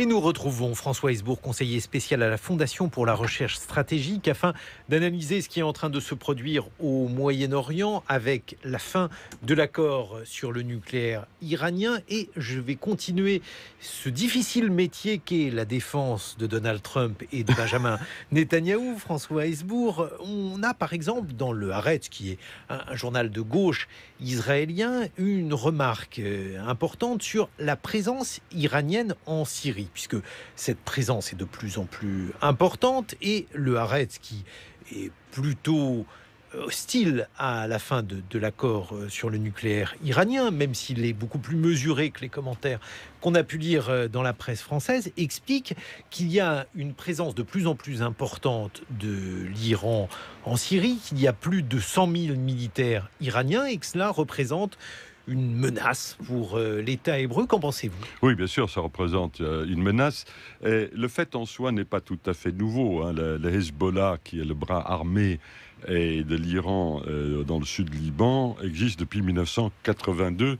Et nous retrouvons François Hesbourg, conseiller spécial à la Fondation pour la recherche stratégique, afin d'analyser ce qui est en train de se produire au Moyen-Orient avec la fin de l'accord sur le nucléaire iranien. Et je vais continuer ce difficile métier qu'est la défense de Donald Trump et de Benjamin Netanyahou. François Hesbourg, on a par exemple dans le Haaretz, qui est un journal de gauche israélien, une remarque euh, importante sur la présence iranienne en Syrie puisque cette présence est de plus en plus importante et le Haaretz, qui est plutôt euh, hostile à la fin de, de l'accord euh, sur le nucléaire iranien, même s'il est beaucoup plus mesuré que les commentaires qu'on a pu lire euh, dans la presse française, explique qu'il y a une présence de plus en plus importante de l'Iran en Syrie, qu'il y a plus de 100 000 militaires iraniens et que cela représente une menace pour euh, l'État hébreu. Qu'en pensez-vous Oui, bien sûr, ça représente euh, une menace. Et le fait en soi n'est pas tout à fait nouveau. Hein. Le, Hezbollah, qui est le bras armé et de l'Iran euh, dans le sud du Liban existe depuis 1982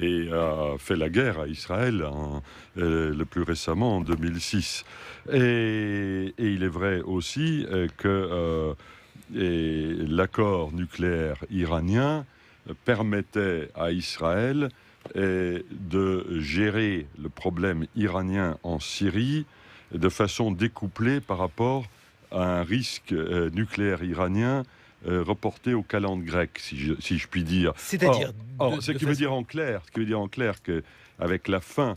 et a fait la guerre à Israël le plus récemment en 2006. Et, il est vrai aussi que l'accord nucléaire iranien permettait à Israël de gérer le problème iranien en Syrie de façon découplée par rapport à un risque euh, nucléaire iranien euh, reporté au calendrier grec, si je, puis dire. C'est-à-dire Ce qui veut dire en clair, ce que veut dire en clair que avec la fin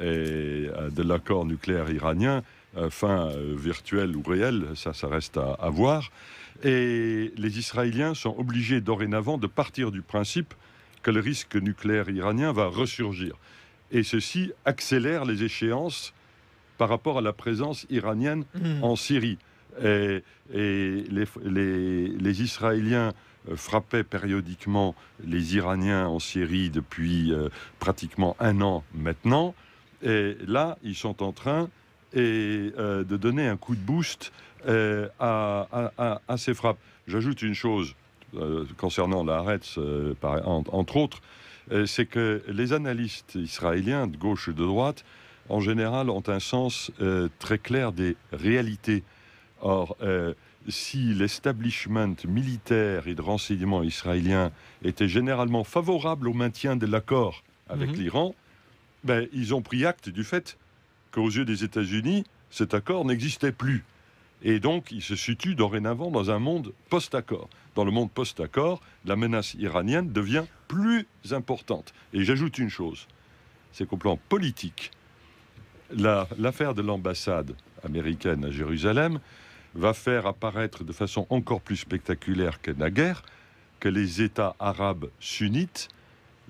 euh, de l'accord nucléaire iranien, fin virtuelle ou réelle, ça, ça reste à voir. Et les Israéliens sont obligés dorénavant de partir du principe que le risque nucléaire iranien va ressurgir. Et ceci accélère les échéances par rapport à la présence iranienne mmh. en Syrie. Et, les, Israéliens euh, frappaient périodiquement les Iraniens en Syrie depuis euh, pratiquement un an maintenant. Et là, ils sont en train et, euh, de donner un coup de boost euh, à, ces frappes. J'ajoute une chose euh, concernant la euh, entre autres, c'est que les analystes israéliens de gauche et de droite, en général, ont un sens très clair des réalités. Or, si l'establishment militaire et de renseignement israélien était généralement favorable au maintien de l'accord avec mhm. l'Iran, ben, ils ont pris acte du fait qu'aux yeux des États-Unis, cet accord n'existait plus. Et donc, il se situe dorénavant dans un monde post-accord. Dans le monde post-accord, la menace iranienne devient plus importante. Et j'ajoute une chose, c'est qu'au plan politique, l'affaire de l'ambassade américaine à Jérusalem va faire apparaître de façon encore plus spectaculaire que naguère que les États arabes sunnites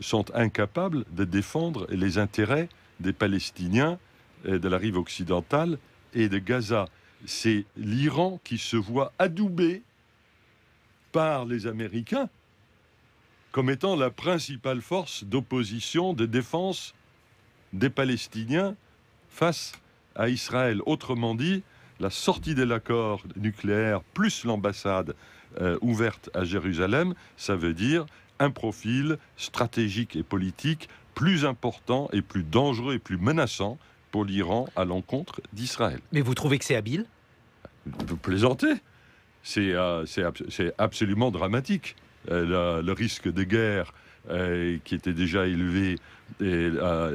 sont incapables de défendre les intérêts des Palestiniens euh, de la rive occidentale et de Gaza c'est l'Iran qui se voit adoubé par les Américains comme étant la principale force d'opposition, de défense des Palestiniens face à Israël. Autrement dit, la sortie de l'accord nucléaire plus l'ambassade euh, ouverte à Jérusalem, ça veut dire un profil stratégique et politique plus important et plus dangereux et plus menaçant pour l'Iran à l'encontre d'Israël. Mais vous trouvez que c'est habile Vous plaisantez C'est euh, absolument dramatique. Euh, le risque de guerre euh, qui était déjà élevé et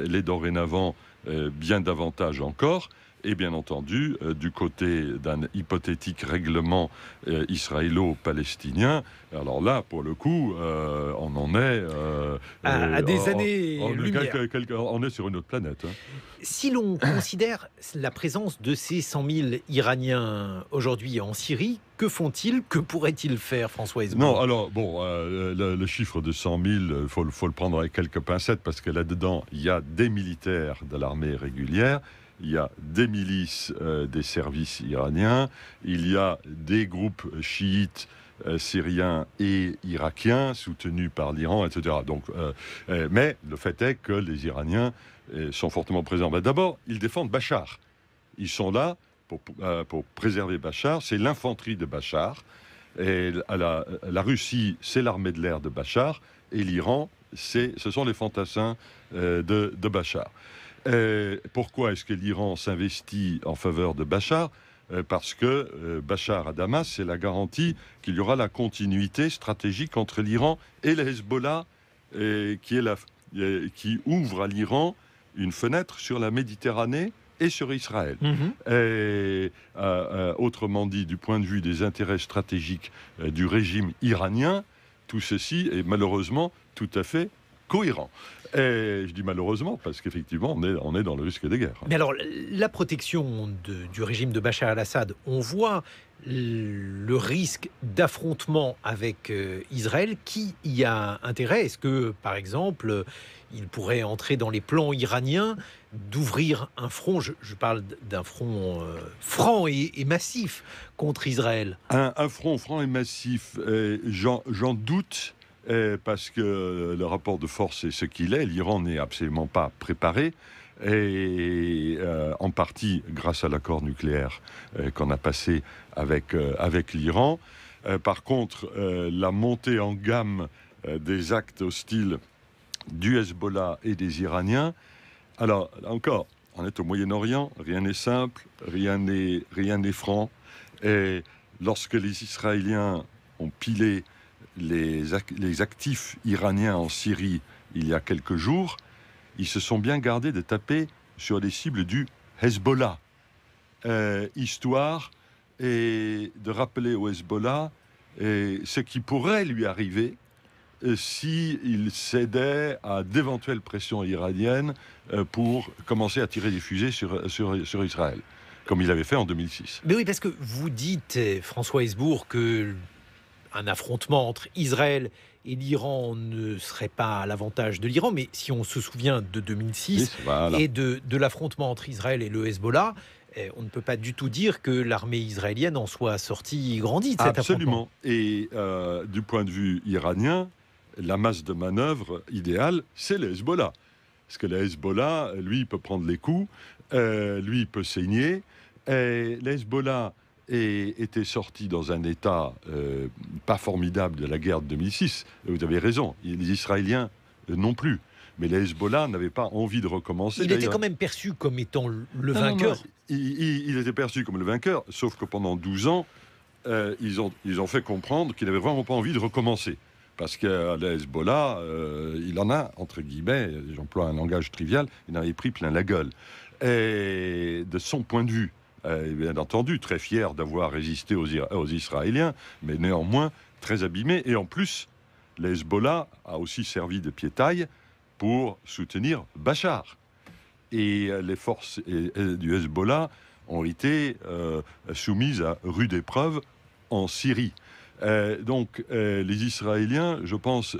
les dorénavant euh, bien davantage encore et bien entendu euh, du côté d'un hypothétique règlement israélo-palestinien. Alors là, pour le coup, on en est à, des années on, est sur une autre planète. Hein. Si l'on considère la présence de ces 100 000 Iraniens aujourd'hui en Syrie, que font-ils Que pourraient-ils faire, François Hezbollah Non, alors, bon, euh, le, chiffre de 100 000, il faut, le prendre avec quelques pincettes parce que là-dedans, il y a des militaires de l'armée régulière. Il y a des milices euh, des services iraniens, il y a des groupes chiites euh, syriens et irakiens soutenus par l'Iran, etc. Donc, mais le fait est que les Iraniens sont fortement présents. Bah, d'abord, ils défendent Bachar. Ils sont là euh, pour, préserver Bachar, c'est l'infanterie de Bachar. Et à la, Russie, c'est l'armée de l'air de Bachar. Et l'Iran, c'est, ce sont les fantassins euh, de, Bachar. pourquoi est-ce que l'Iran s'investit en faveur de Bachar euh, parce que Bachar à Damas, c'est la garantie qu'il y aura la continuité stratégique entre l'Iran et le Hezbollah, et qui, est qui ouvre à l'Iran une fenêtre sur la Méditerranée et sur Israël. Mhm. Euh, euh, autrement dit, du point de vue des intérêts stratégiques euh, du régime iranien, tout ceci est malheureusement tout à fait cohérent. Et je dis malheureusement, parce qu'effectivement, on est, on est dans le risque des guerres. Mais alors, la protection du régime de Bachar al assad on voit le risque d'affrontement avec euh, Israël. Qui y a intérêt Est-ce que, par exemple, il pourrait entrer dans les plans iraniens d'ouvrir un front, je, parle d'un front euh, franc et, massif contre Israël. Un, un front franc et massif, j'en doute, eh, parce que euh, le rapport de force est ce qu'il est. L'Iran n'est absolument pas préparé et euh, en partie grâce à l'accord nucléaire euh, qu'on a passé avec, avec l'Iran. par contre, la montée en gamme des actes hostiles du Hezbollah et des Iraniens, alors encore, on est au Moyen-Orient, rien n'est simple, rien n'est, rien n'est franc. Et lorsque les Israéliens ont pilé les, les actifs iraniens en Syrie il y a quelques jours, ils se sont bien gardés de taper sur les cibles du Hezbollah, euh, histoire et de rappeler au Hezbollah et euh, ce qui pourrait lui arriver euh, s'il cédait à d'éventuelles pressions iraniennes pour commencer à tirer des fusées sur, sur, Israël comme il avait fait en 2006. Mais oui, parce que vous dites, François Hezbourg, que un affrontement entre Israël et l'Iran ne serait pas à l'avantage de l'Iran, mais si on se souvient de 2006 et de, l'affrontement entre Israël et le Hezbollah, eh, on ne peut pas du tout dire que l'armée israélienne en soit sortie grandie Absolument. Et euh, du point de vue iranien, la masse de manœuvre idéale, c'est le Hezbollah. Parce que le Hezbollah, lui, peut prendre les coups, euh, lui, peut saigner. Et le Hezbollah et était sorti dans un état euh, pas formidable de la guerre de 2006. vous avez raison, les Israéliens euh, non plus. Mais les Hezbollah n'avaient pas envie de recommencer. Il était quand même perçu comme étant le vainqueur. Il, était perçu comme le vainqueur, sauf que pendant 12 ans, euh, ils, ont, ils ont fait comprendre qu'il n'avait vraiment pas envie de recommencer. Parce que les Hezbollah, il en a, entre guillemets, j'emploie un langage trivial, il en avait pris plein la gueule. Et de son point de vue, euh, bien entendu très fier d'avoir résisté aux, Israéliens, mais néanmoins très abîmé. Et en plus, l'Hezbollah a aussi servi de piétaille pour soutenir Bachar. Et euh, les forces du Hezbollah ont été euh, soumises à rude épreuve en Syrie. donc les Israéliens, je pense,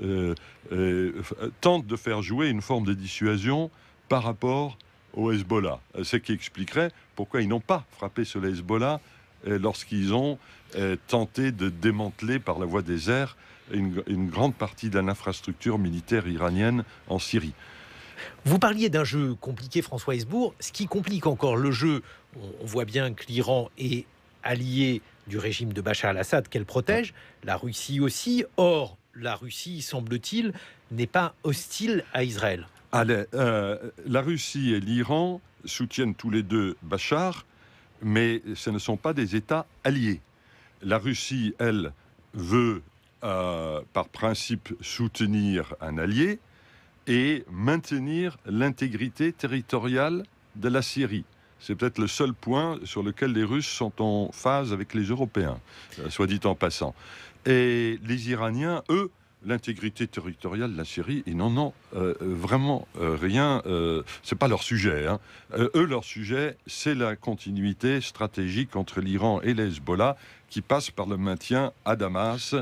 tentent de faire jouer une forme de dissuasion par rapport au Hezbollah. Ce qui expliquerait pourquoi ils n'ont pas frappé sur le Hezbollah euh, lorsqu'ils ont euh, tenté de démanteler par la voie des airs une, grande partie de l'infrastructure militaire iranienne en Syrie. Vous parliez d'un jeu compliqué, François Hezbourg. Ce qui complique encore le jeu, on voit bien que l'Iran est allié du régime de Bachar al-Assad qu'elle protège, la Russie aussi. Or, la Russie, semble-t-il, n'est pas hostile à Israël. Allez, euh, la Russie et l'Iran soutiennent tous les deux Bachar, mais ce ne sont pas des États alliés. La Russie, elle, veut euh, par principe soutenir un allié et maintenir l'intégrité territoriale de la Syrie. C'est peut-être le seul point sur lequel les Russes sont en phase avec les Européens, euh, soit dit en passant. Et les Iraniens, eux, l'intégrité territoriale de la Syrie, et non ont euh, euh, vraiment euh, rien. Ce n'est pas leur sujet. Hein. eux, leur sujet, c'est la continuité stratégique entre l'Iran et les qui passe par le maintien à Damas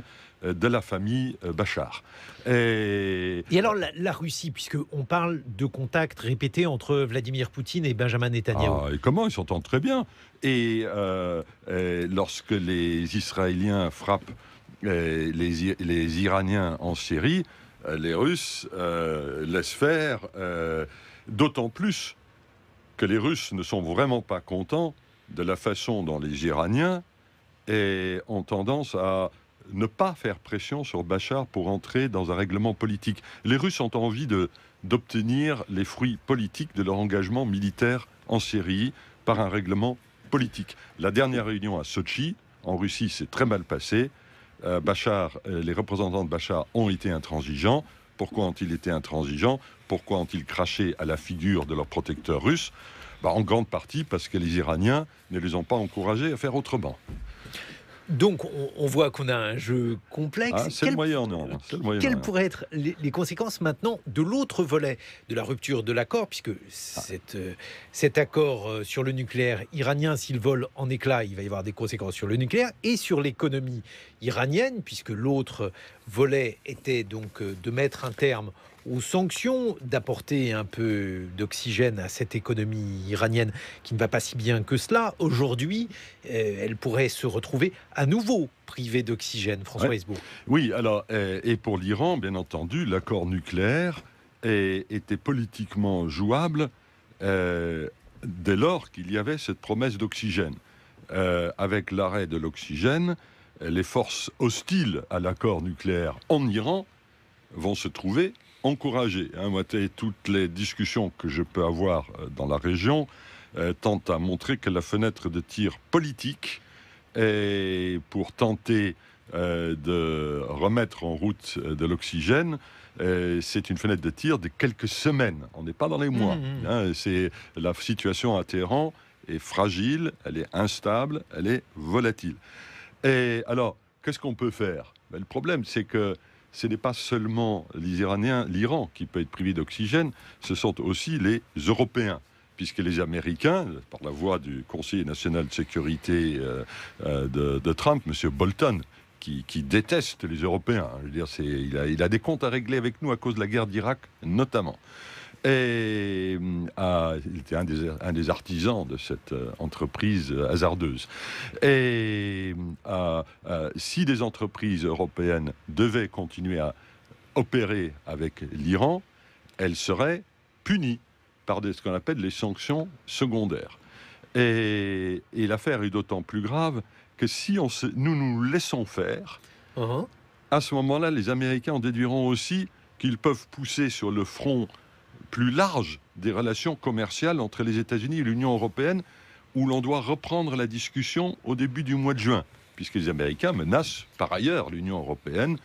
de la famille Bachar. Et, alors la, Russie, puisque on parle de contacts répétés entre Vladimir Poutine et Benjamin Netanyahu. Ah, et comment ils s'entendent très bien. et lorsque les Israéliens frappent euh, les, Iraniens en Syrie, euh, les Russes euh, laissent faire, d'autant plus que les Russes ne sont vraiment pas contents de la façon dont les Iraniens ont tendance à ne pas faire pression sur Bachar pour entrer dans un règlement politique. Les Russes ont envie d'obtenir les fruits politiques de leur engagement militaire en Syrie par un règlement politique. La dernière réunion à Sochi, en Russie, s'est très mal passée. Euh, euh, les représentants de Bachar ont été intransigeants. Pourquoi ont-ils été intransigeants Pourquoi ont-ils craché à la figure de leur protecteur russe bah, En grande partie parce que les Iraniens ne les ont pas encouragés à faire autrement. Donc, on, voit qu'on a un jeu complexe. Ah, c'est le moyen, quelles pourraient être les, conséquences maintenant de l'autre volet de la rupture de l'accord, puisque euh, cet, accord euh, sur le nucléaire iranien, s'il vole en éclat, il va y avoir des conséquences sur le nucléaire et sur l'économie iranienne, puisque l'autre volet était donc euh, de mettre un terme aux sanctions, d'apporter un peu d'oxygène à cette économie iranienne qui ne va pas si bien que cela, aujourd'hui, euh, elle pourrait se retrouver à nouveau privée d'oxygène. François ouais. Oui, alors, euh, et pour l'Iran, bien entendu, l'accord nucléaire était politiquement jouable euh, dès lors qu'il y avait cette promesse d'oxygène. avec l'arrêt de l'oxygène, les forces hostiles à l'accord nucléaire en Iran vont se trouver encourager. Hein, toutes les discussions que je peux avoir euh, dans la région euh, tentent à montrer que la fenêtre de tir politique pour tenter euh, de remettre en route de l'oxygène c'est une fenêtre de tir de quelques semaines. On n'est pas dans les mmh, mois. Mmh. Hein, c'est la situation à Téhéran est fragile, elle est instable, elle est volatile. Et alors, qu'est-ce qu'on peut faire ben, Le problème, c'est que ce n'est pas seulement les Iraniens, l'Iran qui peut être privé d'oxygène, ce sont aussi les Européens puisque les Américains, par la voix du Conseil national de sécurité euh, euh, de, Trump, M. Bolton, qui, déteste les Européens, hein. je dire, il il a des comptes à régler avec nous à cause de la guerre d'Irak notamment. Et euh, ah, il était un des, un des, artisans de cette euh, entreprise euh, hasardeuse. Et ah, si des entreprises européennes devaient continuer à opérer avec l'Iran, elles seraient punies par ce qu'on appelle les sanctions secondaires. Et, l'affaire est d'autant plus grave que si on nous nous laissons faire, uh-huh. à ce moment-là, les Américains en déduiront aussi qu'ils peuvent pousser sur le front plus large des relations commerciales entre les États-Unis et l'Union européenne, où l'on doit reprendre la discussion au début du mois de juin, puisque les Américains menacent par ailleurs l'Union européenne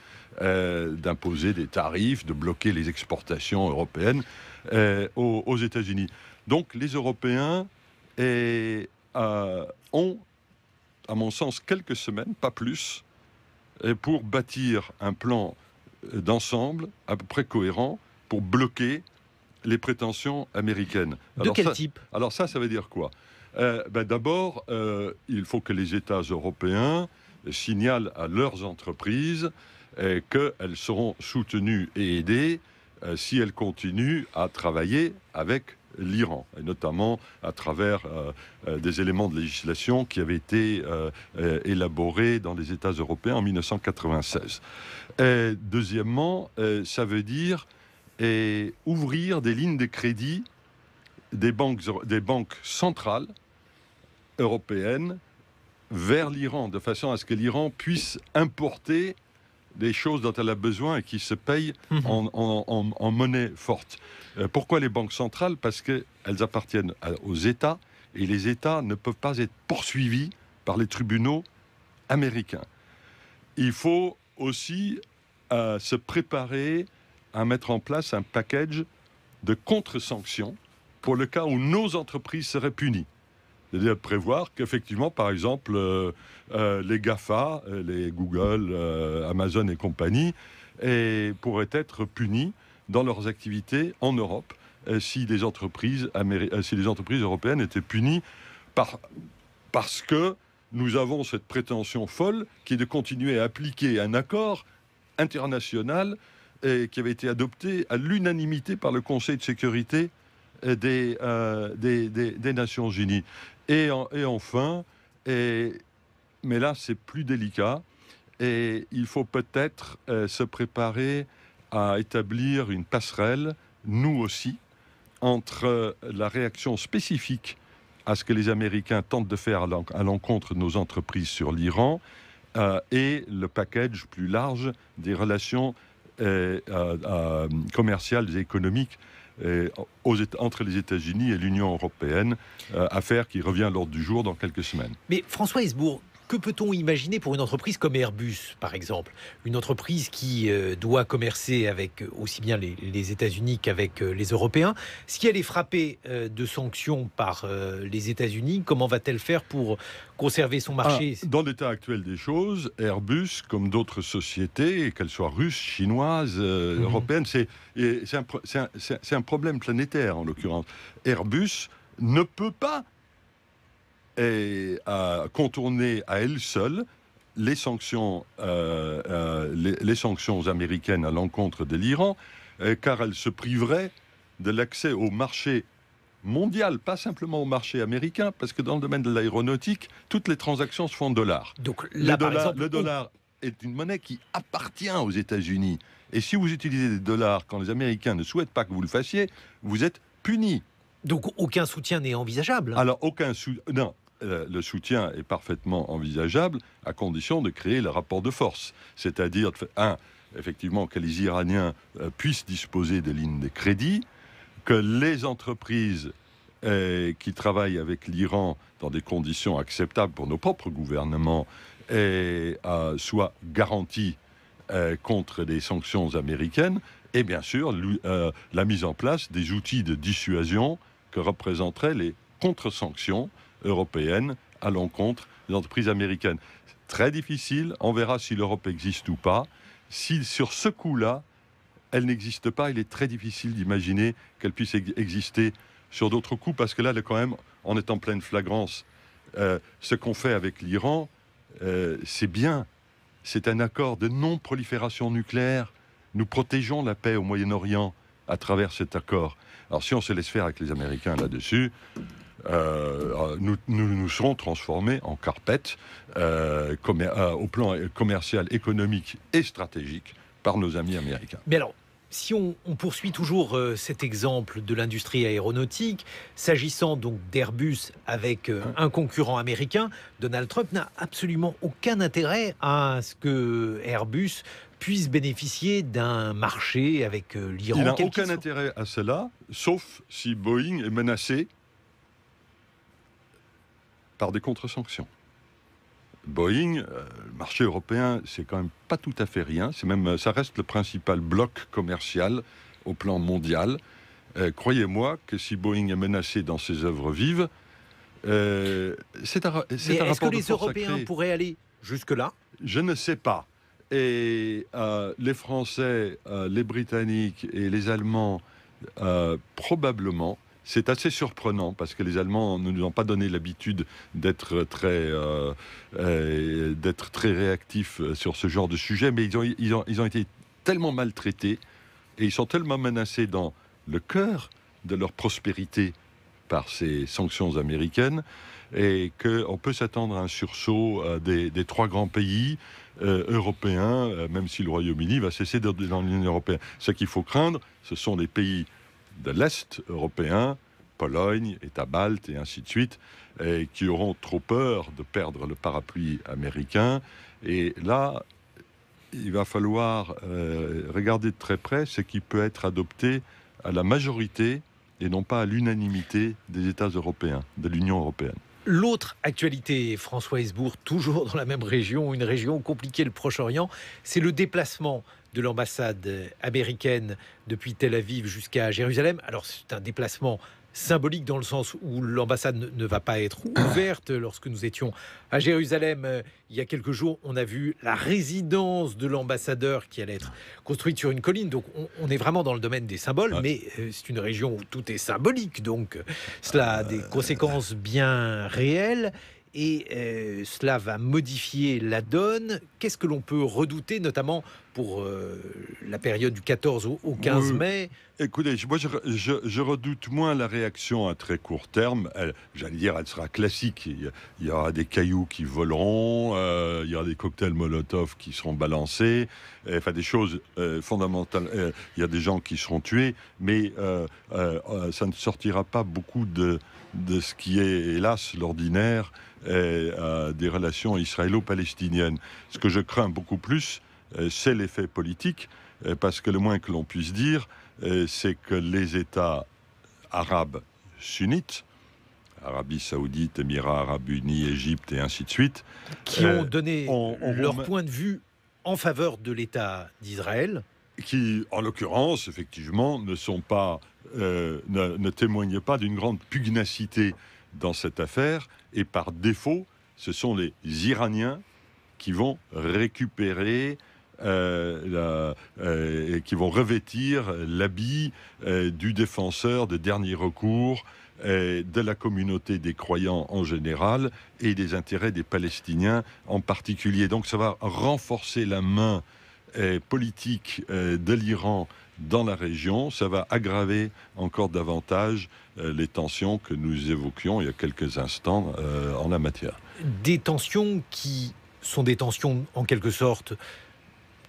euh, d'imposer des tarifs, de bloquer les exportations européennes euh, aux, États-Unis. Donc les Européens et, euh, ont, à mon sens, quelques semaines, pas plus, pour bâtir un plan d'ensemble à peu près cohérent pour bloquer les prétentions américaines. De quel type Alors ça, ça veut dire quoi euh, ben D'abord, euh, il faut que les États européens signalent à leurs entreprises euh, qu'elles seront soutenues et aidées si elles continuent à travailler avec l'Iran, et notamment à travers des éléments de législation qui avaient été élaborés dans les États européens en 1996. Et deuxièmement, ça veut dire et ouvrir des lignes de crédit des banques, des banques centrales européennes vers l'Iran, de façon à ce que l'Iran puisse importer des choses dont elle a besoin et qui se payent mhm. en, en, en, monnaie forte. Euh, pourquoi les banques centrales Parce qu'elles appartiennent aux États et les États ne peuvent pas être poursuivis par les tribunaux américains. Il faut aussi euh, se préparer à mettre en place un package de contre-sanctions pour le cas où nos entreprises seraient punies. C'est-à-dire de prévoir qu'effectivement, par exemple, euh, euh, les GAFA, euh, les Google, Amazon et compagnie, et pourraient être punis dans leurs activités en Europe si les, entreprises entreprises européennes étaient punies par, parce que nous avons cette prétention folle qui est de continuer à appliquer un accord international et qui avait été adopté à l'unanimité par le Conseil de sécurité euh, euh, des, des, des, Nations Unies. Et, et enfin, et, mais là c'est plus délicat, et il faut peut-être euh, se préparer à établir une passerelle, nous aussi, entre la réaction spécifique à ce que les Américains tentent de faire à l'encontre de nos entreprises sur l'Iran et le package plus large des relations euh, commerciales et économiques euh, entre les États-Unis et l'Union européenne, euh, affaire qui revient à l'ordre du jour dans quelques semaines. Mais François Hesbourg, que peut-on imaginer pour une entreprise comme Airbus, par exemple Une entreprise qui euh, doit commercer avec euh, aussi bien les, États-Unis qu'avec euh, les Européens. Si elle est frappée de sanctions par les États-Unis, comment va-t-elle faire pour conserver son marché ah, Dans l'état actuel des choses, Airbus, comme d'autres sociétés, qu'elles soient russes, chinoises, européennes, c'est un problème planétaire en l'occurrence. Airbus ne peut pas et à contourner à elle seule les sanctions, euh, euh, les, sanctions américaines à l'encontre de l'Iran, euh, car elle se priverait de l'accès au marché mondial, pas simplement au marché américain, parce que dans le domaine de l'aéronautique, toutes les transactions se font en dollars. Donc là, le, dollar, exemple, le dollar est une monnaie qui appartient aux États-Unis. Et si vous utilisez des dollars quand les Américains ne souhaitent pas que vous le fassiez, vous êtes puni. Donc aucun soutien n'est envisageable. Alors aucun soutien. Non, euh, le soutien est parfaitement envisageable à condition de créer le rapport de force. C'est-à-dire, un, effectivement, que les Iraniens euh, puissent disposer de lignes de crédit, que les entreprises euh, qui travaillent avec l'Iran dans des conditions acceptables pour nos propres gouvernements soient garanties contre des sanctions américaines, et bien sûr la mise en place des outils de dissuasion que représenteraient les contre-sanctions européenne à l'encontre des entreprises américaines. Très difficile, on verra si l'Europe existe ou pas. Si sur ce coup-là, elle n'existe pas, il est très difficile d'imaginer qu'elle puisse exister sur d'autres coups, parce que là, quand même, on est en pleine flagrance. Euh, ce qu'on fait avec l'Iran, euh, c'est bien. C'est un accord de non-prolifération nucléaire. Nous protégeons la paix au Moyen-Orient à travers cet accord. Alors si on se laisse faire avec les Américains là-dessus, euh, euh, nous, nous, serons transformés en carpette euh, au plan commercial, économique et stratégique par nos amis américains. Mais alors, si on, on, poursuit toujours cet exemple de l'industrie aéronautique, s'agissant donc d'Airbus avec hein. un concurrent américain, Donald Trump n'a absolument aucun intérêt à ce que Airbus puisse bénéficier d'un marché avec l'Iran. Il n'a aucun intérêt à cela, sauf si Boeing est menacé par des contre-sanctions. Boeing, euh, le marché européen, c'est quand même pas tout à fait rien. C'est même, euh, ça reste le principal bloc commercial au plan mondial. Euh, croyez-moi que si Boeing est menacé dans ses œuvres vives, c'est un, Est-ce que les Européens pourraient aller jusque-là Je ne sais pas. Et les Français, les Britanniques et les Allemands, probablement, c'est assez surprenant parce que les Allemands ne nous ont pas donné l'habitude d'être très, euh, euh, très réactifs euh, sur ce genre de sujet, mais ils ont, été tellement maltraités et ils sont tellement menacés dans le cœur de leur prospérité par ces sanctions américaines et qu'on peut s'attendre à un sursaut des, trois grands pays européens, même si le Royaume-Uni va cesser d'être dans l'Union européenne. Ce qu'il faut craindre, ce sont les pays de l'Est européen, Pologne, État balte, et ainsi de suite, et qui auront trop peur de perdre le parapluie américain. Et là, il va falloir euh, regarder de très près ce qui peut être adopté à la majorité et non pas à l'unanimité des États européens, de l'Union européenne. L'autre actualité, François Hesbourg, toujours dans la même région, une région compliquée, le Proche-Orient, c'est le déplacement de l'ambassade américaine depuis Tel Aviv jusqu'à Jérusalem. Alors c'est un déplacement symbolique dans le sens où l'ambassade ne va pas être ouverte. Lorsque nous étions à Jérusalem euh, il y a quelques jours, on a vu la résidence de l'ambassadeur qui allait être construite sur une colline. Donc on, est vraiment dans le domaine des symboles, mais euh, c'est une région où tout est symbolique, donc euh, cela a des conséquences bien réelles et euh, cela va modifier la donne. Qu'est-ce que l'on peut redouter, notamment pour euh, la période du 14 au, 15 mai Écoutez, moi je, redoute moins la réaction à très court terme. J'allais dire, elle sera classique. Il, y, aura des cailloux qui voleront, euh, il y aura des cocktails Molotov qui seront balancés, enfin des choses fondamentales. il y a des gens qui seront tués, mais ça ne sortira pas beaucoup de ce qui est, hélas, l'ordinaire et à euh, des relations israélo-palestiniennes. Ce que je crains beaucoup plus, euh, c'est l'effet politique, euh, parce que le moins que l'on puisse dire, c'est que les États arabes sunnites, Arabie Saoudite, Émirats Arabes Unis, Égypte et ainsi de suite, qui ont donné leur point de vue en faveur de l'État d'Israël, qui, en l'occurrence, effectivement, ne sont pas, ne, ne, témoignent pas d'une grande pugnacité dans cette affaire. Et par défaut, ce sont les Iraniens qui vont récupérer euh, euh, qui vont revêtir l'habit euh, du défenseur de dernier recours de la communauté des croyants en général et des intérêts des Palestiniens en particulier. Donc ça va renforcer la main politique euh, de l'Iran dans la région, ça va aggraver encore davantage euh, les tensions que nous évoquions il y a quelques instants euh, en la matière. Des tensions qui sont des tensions en quelque sorte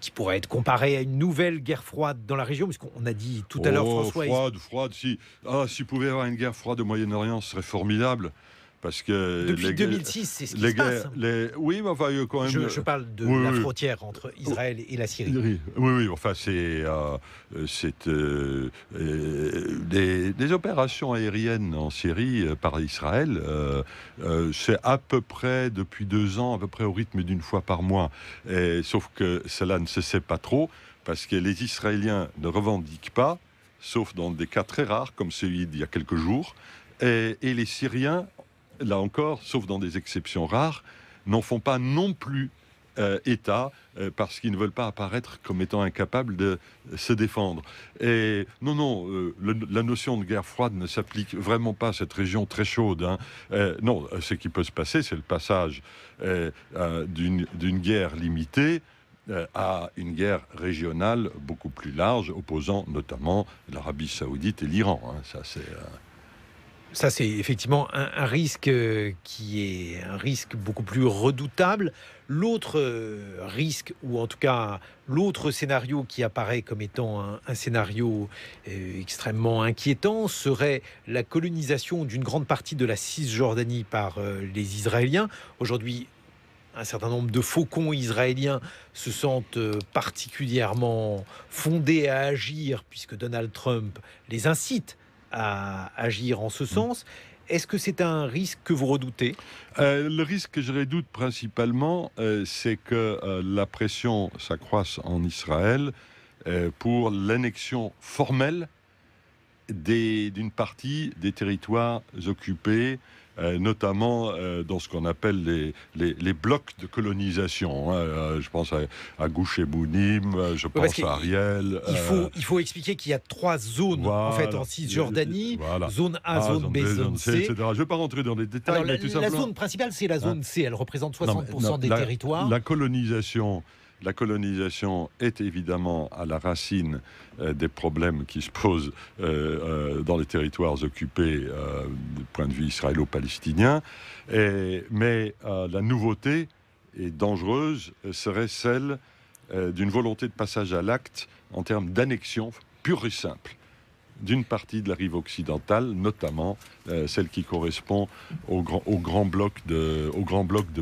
qui pourraient être comparées à une nouvelle guerre froide dans la région, puisqu'on a dit tout à l'heure, oh, François... Froide, froide, si. Ah, s'il pouvait y avoir une guerre froide au Moyen-Orient, ce serait formidable. Parce que Depuis 2006, c'est ce qui se passe. Les... Oui, mais enfin, quand même... Je, parle de la frontière entre Israël et la Syrie. Oui, oui, enfin, c'est euh, euh, euh, des, opérations aériennes en Syrie par Israël. c'est à peu près, depuis deux ans, à peu près au rythme d'une fois par mois. sauf que cela ne se sait pas trop, parce que les Israéliens ne revendiquent pas, sauf dans des cas très rares, comme celui d'il y a quelques jours. et, et les Syriens là encore, sauf dans des exceptions rares, n'en font pas non plus euh, État euh, parce qu'ils ne veulent pas apparaître comme étant incapables de euh, se défendre. Et non, non, la notion de guerre froide ne s'applique vraiment pas à cette région très chaude. Hein. non, ce qui peut se passer, c'est le passage d'une guerre limitée à une guerre régionale beaucoup plus large, opposant notamment l'Arabie saoudite et l'Iran. Hein. Ça, c'est ça, c'est effectivement un, risque euh, qui est un risque beaucoup plus redoutable. L'autre euh, risque, ou en tout cas l'autre scénario qui apparaît comme étant un, scénario euh, extrêmement inquiétant, serait la colonisation d'une grande partie de la Cisjordanie par les Israéliens. Aujourd'hui, un certain nombre de faucons israéliens se sentent particulièrement fondés à agir puisque Donald Trump les incite à agir en ce sens. Est-ce que c'est un risque que vous redoutez euh, Le risque que je redoute principalement, euh, c'est que euh, la pression s'accroisse en Israël pour l'annexion formelle d'une partie des territoires occupés euh, notamment euh, dans ce qu'on appelle les, les, blocs de colonisation. Hein. Euh, je pense à, à et je pense à Ariel. Il, faut, il faut expliquer qu'il y a trois zones en fait en Cisjordanie zone A, zone, B, zone, C, etc. Je ne vais pas rentrer dans les détails. mais la, tout simplement... la, zone principale, c'est la hein. zone C. Elle représente 60% des territoires. La colonisation la colonisation est évidemment à la racine euh, des problèmes qui se posent euh, euh, dans les territoires occupés du point de vue israélo-palestinien. Mais la nouveauté et dangereuse serait celle d'une volonté de passage à l'acte en termes d'annexion pure et simple d'une partie de la rive occidentale, notamment celle qui correspond au grand bloc de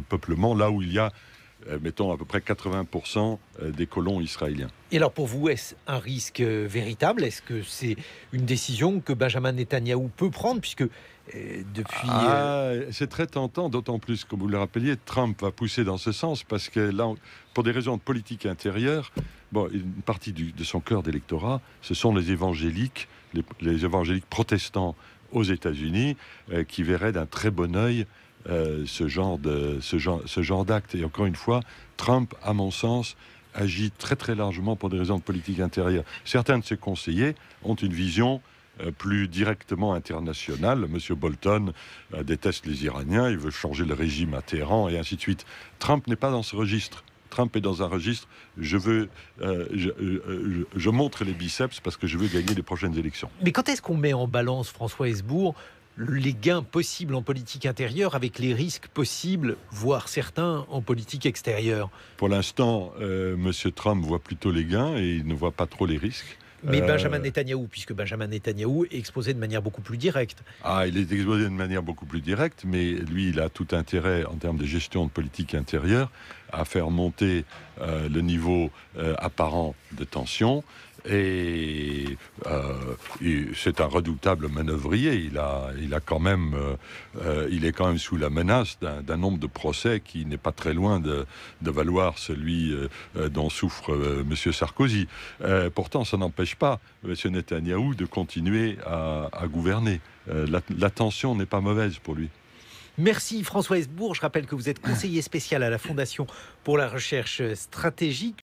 peuplement, là où il y a euh, mettons à peu près 80% euh, des colons israéliens. Et alors pour vous, est-ce un risque euh, véritable Est-ce que c'est une décision que Benjamin Netanyahou peut prendre puisque depuis... Ah, c'est très tentant, d'autant plus que vous le rappeliez, Trump va pousser dans ce sens parce que là, pour des raisons de politique intérieure, une partie de son cœur d'électorat, ce sont les évangéliques, les, évangéliques protestants aux États-Unis, qui verraient d'un très bon œil euh, ce genre de ce genre, ce genre d'acte. Et encore une fois, Trump, à mon sens, agit très très largement pour des raisons de politique intérieure. Certains de ses conseillers ont une vision euh, plus directement internationale. Monsieur Bolton euh, déteste les Iraniens, il veut changer le régime à Téhéran et ainsi de suite. Trump n'est pas dans ce registre. Trump est dans un registre, je veux, je, montre les biceps parce que je veux gagner les prochaines élections. Mais quand est-ce qu'on met en balance François Hesbourg les gains possibles en politique intérieure avec les risques possibles, voire certains, en politique extérieure Pour l'instant, euh, M. Trump voit plutôt les gains et il ne voit pas trop les risques. Mais euh, Benjamin Netanyahu, puisque Benjamin Netanyahu est exposé de manière beaucoup plus directe. Ah, il est exposé de manière beaucoup plus directe, mais lui, il a tout intérêt, en termes de gestion de politique intérieure, à faire monter euh, le niveau apparent de tension et, euh, c'est un redoutable manœuvrier. Il a, il a quand même, euh, euh, il est quand même sous la menace d'un nombre de procès qui n'est pas très loin de, valoir celui dont souffre Monsieur M. Sarkozy. pourtant, ça n'empêche pas M. Netanyahou de continuer à, gouverner. la, tension n'est pas mauvaise pour lui. Merci François Esbourg. Je rappelle que vous êtes conseiller spécial à la Fondation pour la recherche stratégique.